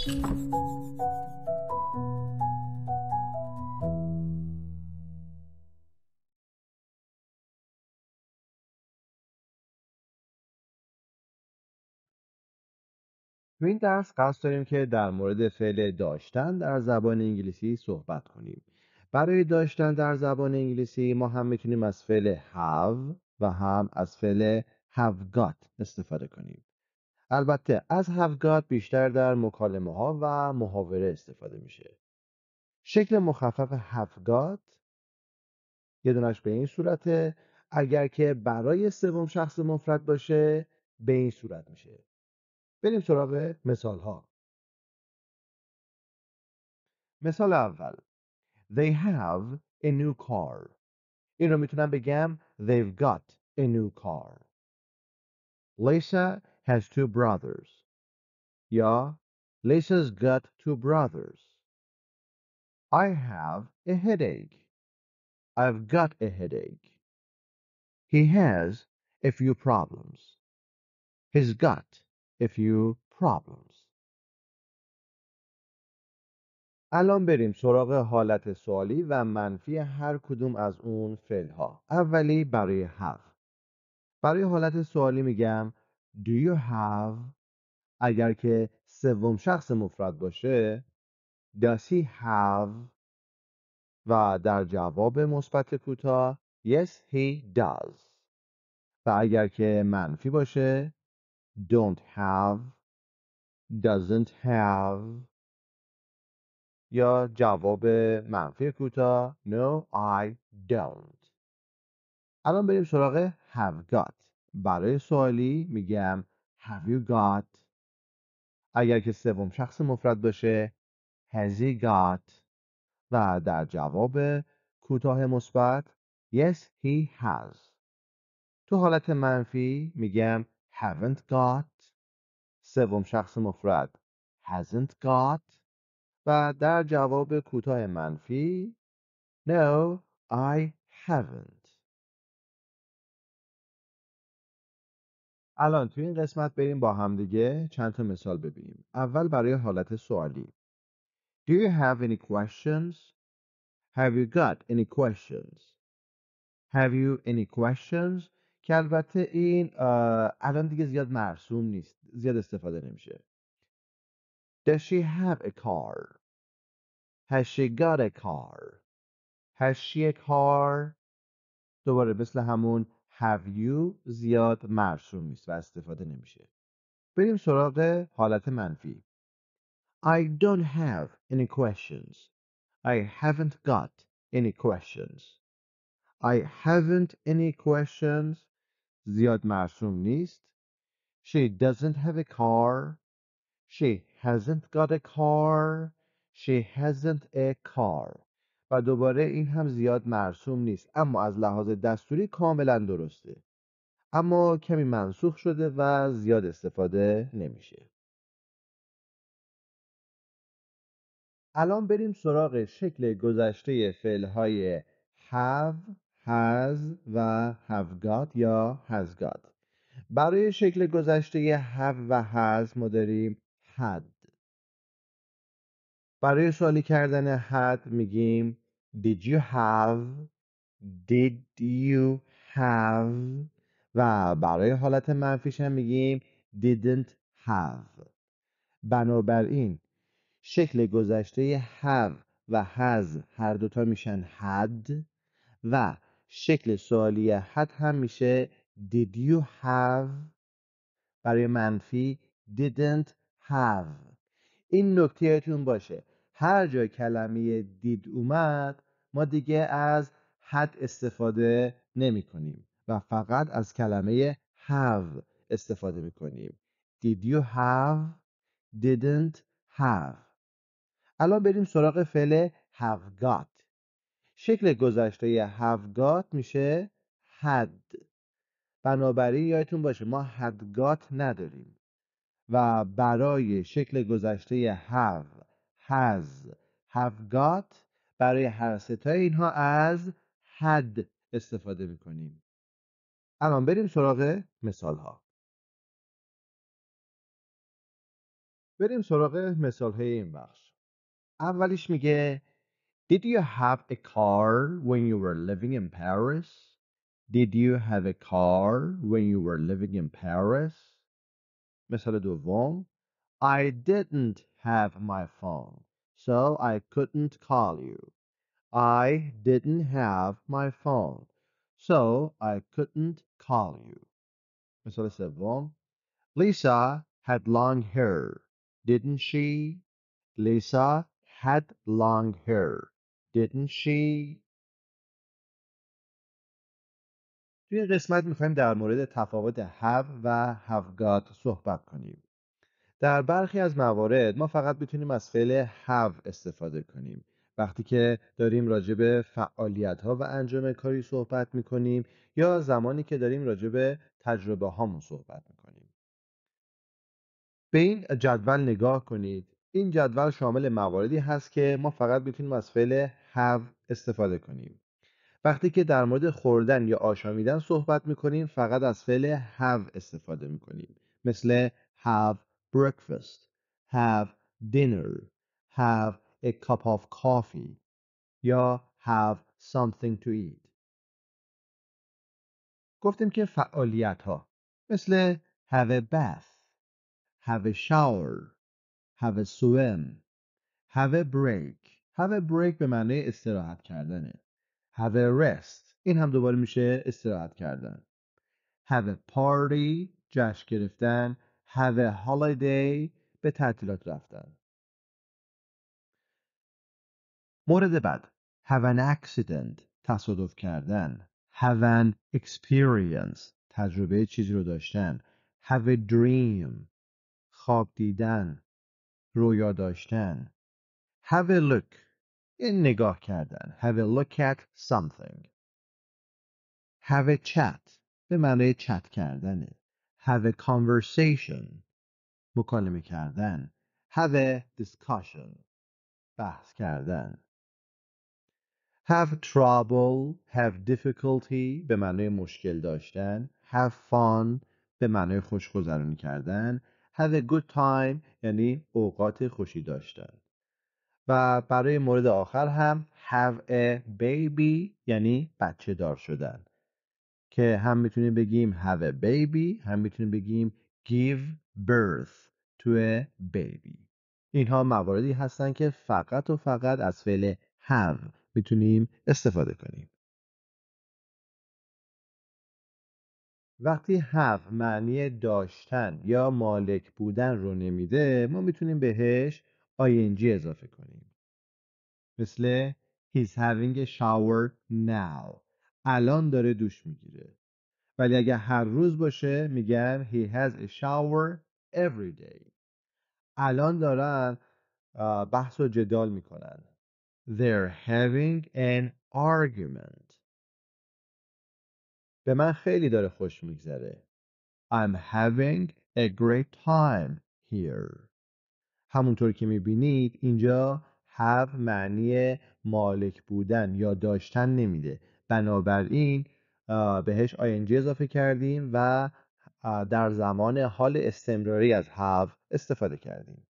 تو این درس قصد داریم که در مورد فعل داشتن در زبان انگلیسی صحبت کنیم. برای داشتن در زبان انگلیسی ما هم میتونیم از فعل have و هم از فعل have got استفاده کنیم. البته از have بیشتر در مکالمه ها و محاوره استفاده میشه شکل مخفف have got یه دونش به این صورته اگر که برای سوم شخص مفرد باشه به این صورت میشه بریم سراغ مثال ها مثال اول They have a new car این رو میتونم بگم They've got a new car لیسا has two brothers. Yeah, Lisa's got two brothers. I have a headache. I've got a headache. He has a few problems. He's got a few problems. الان بریم سراغ حالت سوالی و منفی هر کدوم از اون فعلها اولی برای حق برای حالت سوالی میگم Do you have اگر که سوم شخص مفرد باشه Does he have و در جواب مثبت کوتاه Yes he does و اگر که منفی باشه Don't have Doesn't have یا جواب منفی کوتاه No I don't الان بریم سراغ have got برای سوالی میگم Have you got اگر که سوم شخص مفرد باشه Has he got و در جواب کوتاه مثبت Yes he has تو حالت منفی میگم Haven't got سوم شخص مفرد Hasn't got و در جواب کوتاه منفی No I haven't الان تو این قسمت بریم با هم دیگه چند تا مثال ببینیم اول برای حالت سوالی Do you have any questions? Have you got any questions? Have you any questions? که البته این الان دیگه زیاد مرسوم نیست زیاد استفاده نمیشه Does she have a car? Has she got a car? Has she a car? دوباره مثل همون have you زیاد مرسوم نیست و استفاده نمیشه بریم سراغ حالت منفی I don't have any questions I haven't got any questions I haven't any questions زیاد مرسوم نیست She doesn't have a car She hasn't got a car She hasn't a car و دوباره این هم زیاد مرسوم نیست اما از لحاظ دستوری کاملا درسته اما کمی منسوخ شده و زیاد استفاده نمیشه الان بریم سراغ شکل گذشته های have, has و have got یا has got برای شکل گذشته have و has ما داریم had برای سوالی کردن had میگیم did you have did you have و برای حالت منفیش هم میگیم didn't have بنابراین شکل گذشته have و has هر دوتا میشن had و شکل سوالی had هم میشه did you have برای منفی didn't have این نکتهتون باشه هر جای کلمه دید اومد ما دیگه از حد استفاده نمی کنیم و فقط از کلمه have استفاده می کنیم Did you have Didn't have الان بریم سراغ فعل have got شکل گذشته have got میشه had بنابراین یادتون باشه ما had got نداریم و برای شکل گذشته have has have got برای هر ستای اینها از had استفاده میکنیم الان بریم سراغ مثال ها بریم سراغ مثال های این بخش اولیش میگه Did you have a car when you were living in Paris? Did you have a car when you were living in Paris? مثال دوم I didn't have my phone, so I couldn't call you. I didn't have my phone, so I couldn't call you. So let's have Lisa had long hair, didn't she? Lisa had long hair, didn't she? توی قسمت میخوایم در مورد تفاوت have و have got صحبت کنیم. در برخی از موارد ما فقط میتونیم از فعل have استفاده کنیم وقتی که داریم راجع به فعالیت ها و انجام کاری صحبت میکنیم یا زمانی که داریم راجع به تجربه هامون صحبت میکنیم به این جدول نگاه کنید این جدول شامل مواردی هست که ما فقط میتونیم از فعل have استفاده کنیم وقتی که در مورد خوردن یا آشامیدن صحبت میکنیم فقط از فعل have استفاده میکنیم مثل have breakfast, have dinner, have a cup of coffee یا have something to eat گفتیم که فعالیت ها مثل have a bath have a shower have a swim have a break have a break به معنی استراحت کردنه have a rest این هم دوباره میشه استراحت کردن have a party جشن گرفتن have a holiday به تعطیلات رفتن مورد بعد have an accident تصادف کردن have an experience تجربه چیزی رو داشتن have a dream خواب دیدن رویا داشتن have a look این نگاه کردن have a look at something have a chat به معنی چت کردنه have a conversation مکالمه کردن have a discussion بحث کردن have trouble have difficulty به معنای مشکل داشتن have fun به معنای گذرانی کردن have a good time یعنی اوقات خوشی داشتن و برای مورد آخر هم have a baby یعنی بچه دار شدن که هم میتونیم بگیم have a baby هم میتونیم بگیم give birth to a baby اینها مواردی هستن که فقط و فقط از فعل have میتونیم استفاده کنیم وقتی have معنی داشتن یا مالک بودن رو نمیده ما میتونیم بهش ing اضافه کنیم مثل He's having a shower now الان داره دوش میگیره ولی اگر هر روز باشه میگن he has a shower every day الان دارن بحث و جدال میکنن they're having an argument به من خیلی داره خوش میگذره I'm having a great time here همونطور که میبینید اینجا have معنی مالک بودن یا داشتن نمیده بنابراین بهش ING اضافه کردیم و در زمان حال استمراری از have استفاده کردیم